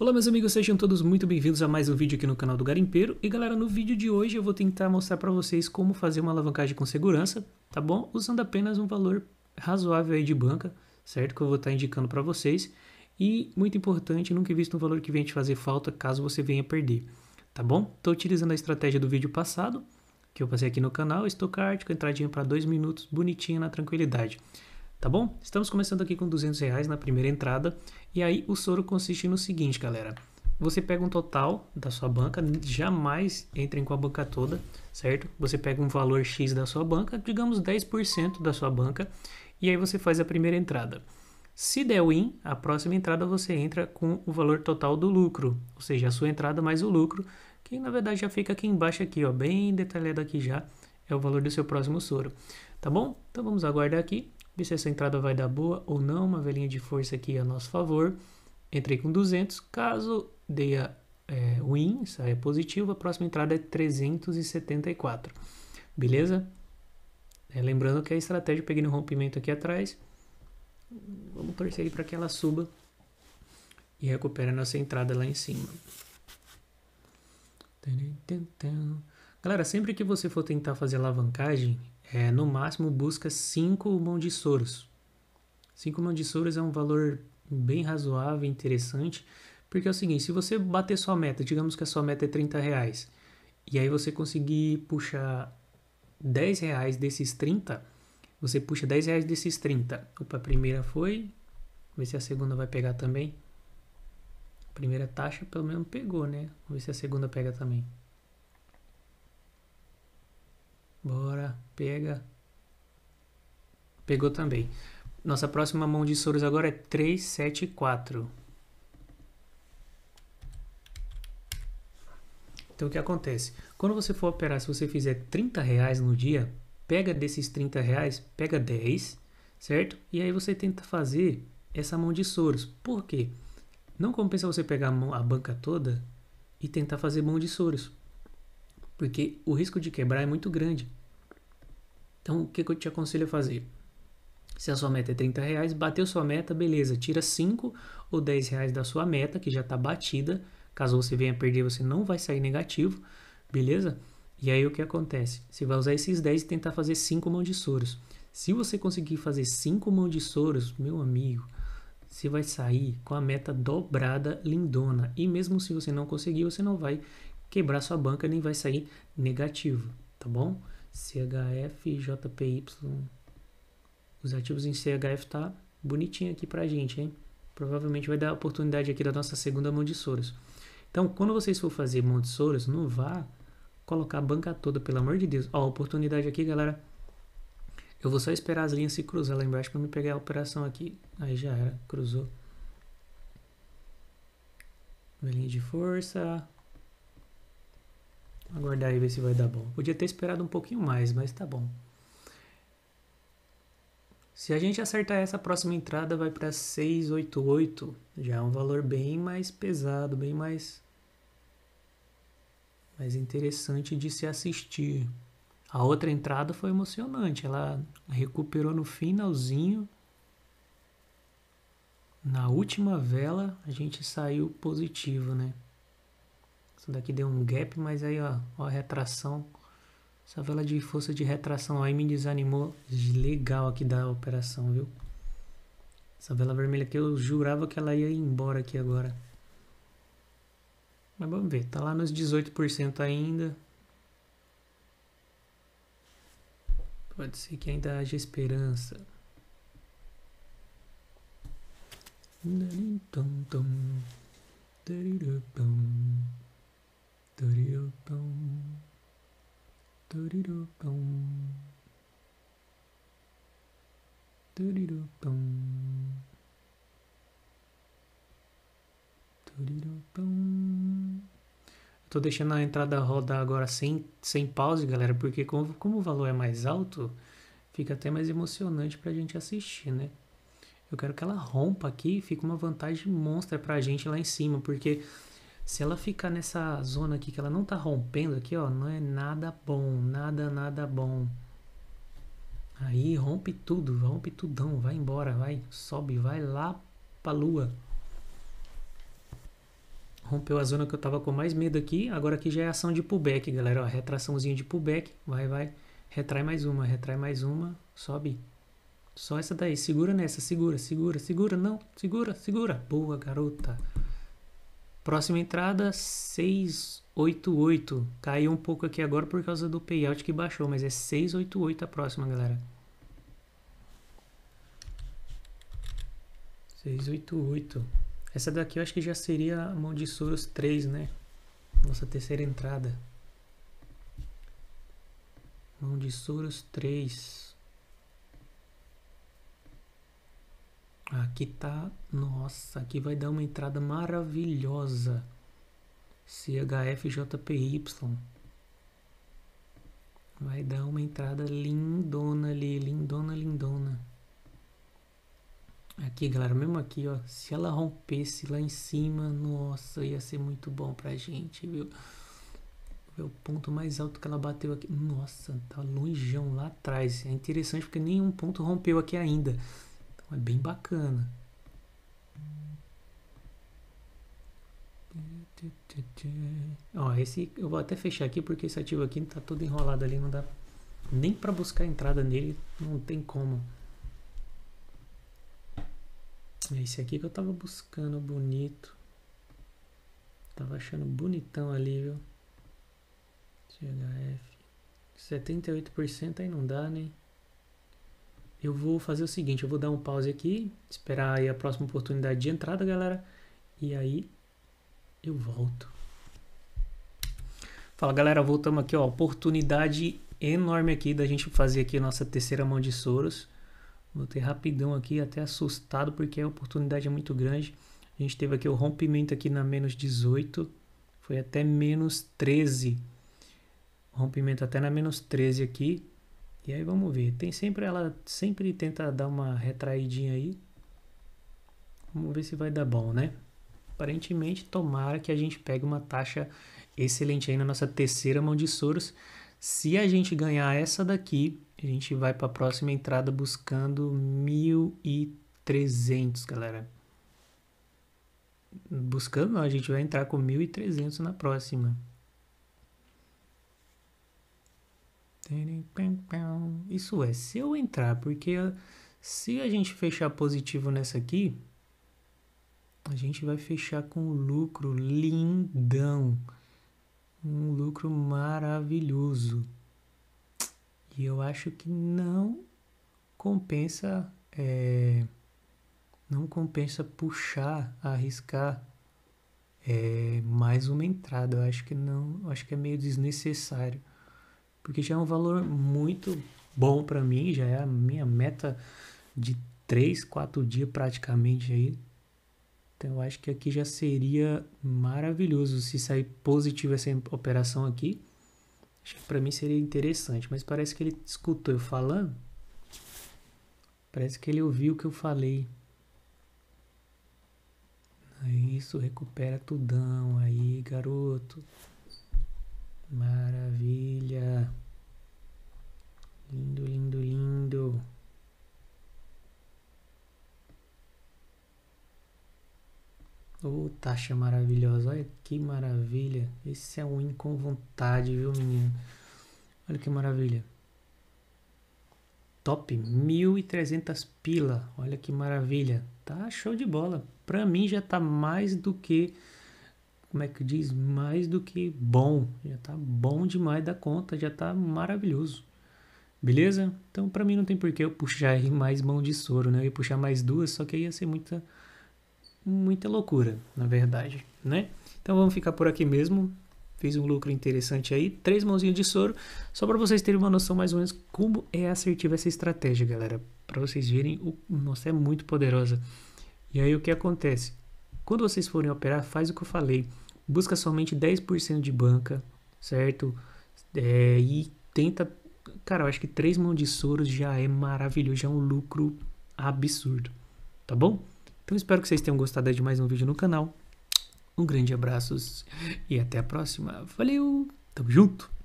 Olá meus amigos, sejam todos muito bem-vindos a mais um vídeo aqui no canal do Garimpeiro. E galera, no vídeo de hoje eu vou tentar mostrar para vocês como fazer uma alavancagem com segurança, tá bom? Usando apenas um valor razoável aí de banca, certo? Que eu vou estar tá indicando para vocês. E muito importante, nunca visto um valor que venha te fazer falta caso você venha perder, tá bom? Estou utilizando a estratégia do vídeo passado, que eu passei aqui no canal, estocártico, entradinha para 2 minutos, bonitinha na tranquilidade tá bom? Estamos começando aqui com 200 reais na primeira entrada, e aí o soro consiste no seguinte, galera. Você pega um total da sua banca, jamais entrem com a banca toda, certo? Você pega um valor X da sua banca, digamos 10% da sua banca, e aí você faz a primeira entrada. Se der win, a próxima entrada você entra com o valor total do lucro, ou seja, a sua entrada mais o lucro, que na verdade já fica aqui embaixo aqui, ó, bem detalhado aqui já, é o valor do seu próximo soro, tá bom? Então vamos aguardar aqui. Vi se essa entrada vai dar boa ou não, uma velhinha de força aqui a nosso favor. Entrei com 200, caso dê a é, win, saia positivo, a próxima entrada é 374. Beleza? É, lembrando que a estratégia eu peguei no rompimento aqui atrás. Vamos torcer para que ela suba e recupere a nossa entrada lá em cima. Galera, sempre que você for tentar fazer alavancagem, é, no máximo busca 5 Mondissouros. 5 Mondissouros é um valor bem razoável, interessante, porque é o seguinte, se você bater sua meta, digamos que a sua meta é 30 reais, e aí você conseguir puxar 10 reais desses 30, você puxa 10 reais desses 30. Opa, a primeira foi, vamos ver se a segunda vai pegar também. A primeira taxa pelo menos pegou, né? Vamos ver se a segunda pega também. pega, Pegou também. Nossa próxima mão de soros agora é 3, 7, 4. Então o que acontece? Quando você for operar, se você fizer 30 reais no dia, pega desses 30 reais, pega 10, certo? E aí você tenta fazer essa mão de soros. Por quê? Não compensa você pegar a, mão, a banca toda e tentar fazer mão de soros. Porque o risco de quebrar é muito grande. Então, o que, que eu te aconselho a fazer? Se a sua meta é 30 reais, bateu sua meta, beleza, tira 5 ou 10 reais da sua meta, que já está batida. Caso você venha perder, você não vai sair negativo, beleza? E aí o que acontece? Você vai usar esses 10 e tentar fazer 5 mão de soros. Se você conseguir fazer 5 mão de soros, meu amigo, você vai sair com a meta dobrada, lindona. E mesmo se você não conseguir, você não vai quebrar sua banca nem vai sair negativo, tá bom? CHF, JPY. Os ativos em CHF tá bonitinho aqui pra gente, hein? Provavelmente vai dar oportunidade aqui da nossa segunda mão de Soros. Então, quando vocês for fazer mão de Soros, não vá colocar a banca toda, pelo amor de Deus. Ó, oportunidade aqui, galera. Eu vou só esperar as linhas se cruzar lá embaixo para me pegar a operação aqui. Aí já era, cruzou. linha de força, Aguardar aí ver se vai dar bom. Podia ter esperado um pouquinho mais, mas tá bom. Se a gente acertar essa próxima entrada, vai para 688. Já é um valor bem mais pesado, bem mais, mais interessante de se assistir. A outra entrada foi emocionante. Ela recuperou no finalzinho. Na última vela, a gente saiu positivo, né? Isso daqui deu um gap, mas aí ó, ó a retração. Essa vela de força de retração aí me desanimou legal aqui da operação, viu? Essa vela vermelha aqui eu jurava que ela ia embora aqui agora. Mas vamos ver, tá lá nos 18% ainda. Pode ser que ainda haja esperança. Turirupam. Turirupam. Turirupam. Turirupam. tô deixando a entrada rodar agora sem, sem pause, galera, porque como, como o valor é mais alto, fica até mais emocionante pra gente assistir, né? Eu quero que ela rompa aqui e fique uma vantagem monstra pra gente lá em cima, porque se ela ficar nessa zona aqui que ela não tá rompendo aqui, ó, não é nada bom, nada, nada bom. Aí rompe tudo, rompe tudão, vai embora, vai, sobe, vai lá pra lua. Rompeu a zona que eu tava com mais medo aqui, agora aqui já é ação de pullback, galera, ó, retraçãozinha de pullback, vai, vai, retrai mais uma, retrai mais uma, sobe. Só essa daí, segura nessa, segura, segura, segura, não, segura, segura. Boa, garota. Próxima entrada, 688. Caiu um pouco aqui agora por causa do payout que baixou, mas é 688 a próxima, galera. 688. Essa daqui eu acho que já seria a mão de Soros 3, né? Nossa terceira entrada. Mão de Soros 3. Aqui tá, nossa, aqui vai dar uma entrada maravilhosa. CHFJPY. Vai dar uma entrada lindona ali, lindona, lindona. Aqui, galera, mesmo aqui, ó, se ela rompesse lá em cima, nossa, ia ser muito bom pra gente, viu? o ponto mais alto que ela bateu aqui. Nossa, tá longeão lá atrás. É interessante porque nenhum ponto rompeu aqui ainda. É bem bacana. Ó, esse eu vou até fechar aqui porque esse ativo aqui tá todo enrolado ali, não dá nem para buscar entrada nele, não tem como. É esse aqui que eu tava buscando bonito. Tava achando bonitão ali, viu? GHF. 78% aí não dá, né? eu vou fazer o seguinte, eu vou dar um pause aqui, esperar aí a próxima oportunidade de entrada, galera, e aí eu volto. Fala, galera, voltamos aqui, ó, oportunidade enorme aqui da gente fazer aqui a nossa terceira mão de Soros. Voltei rapidão aqui, até assustado, porque a oportunidade é muito grande. A gente teve aqui o rompimento aqui na menos 18, foi até menos 13. Rompimento até na menos 13 aqui. E aí vamos ver. Tem sempre ela sempre tenta dar uma retraidinha aí. Vamos ver se vai dar bom, né? Aparentemente, tomara que a gente pegue uma taxa excelente aí na nossa terceira mão de soros. Se a gente ganhar essa daqui, a gente vai para a próxima entrada buscando 1.300, galera. Buscando, não, a gente vai entrar com 1.300 na próxima. Isso é, se eu entrar, porque se a gente fechar positivo nessa aqui, a gente vai fechar com lucro lindão. Um lucro maravilhoso. E eu acho que não compensa. É, não compensa puxar, arriscar é, mais uma entrada. Eu acho que não. acho que é meio desnecessário porque já é um valor muito bom para mim, já é a minha meta de 3, 4 dias praticamente aí. Então eu acho que aqui já seria maravilhoso se sair positivo essa operação aqui. Acho que para mim seria interessante, mas parece que ele escutou eu falando. Parece que ele ouviu o que eu falei. Isso, recupera tudão aí, garoto. Maravilha. Lindo, lindo, lindo. Ô, oh, taxa maravilhosa. Olha que maravilha. Esse é um win com vontade, viu, menino? Olha que maravilha. Top, 1.300 pila. Olha que maravilha. Tá show de bola. Pra mim já tá mais do que como é que diz, mais do que bom, já tá bom demais da conta, já tá maravilhoso. Beleza? Então para mim não tem porquê eu puxar mais mão de soro, né? Eu ia puxar mais duas, só que ia ser muita muita loucura, na verdade, né? Então vamos ficar por aqui mesmo. Fiz um lucro interessante aí, três mãozinhas de soro, só para vocês terem uma noção mais ou menos como é assertiva essa estratégia, galera, para vocês verem o nossa é muito poderosa. E aí o que acontece? Quando vocês forem operar, faz o que eu falei busca somente 10% de banca, certo? É, e tenta. Cara, eu acho que três mãos de soros já é maravilhoso, já é um lucro absurdo, tá bom? Então espero que vocês tenham gostado de mais um vídeo no canal. Um grande abraço e até a próxima. Valeu, tamo junto!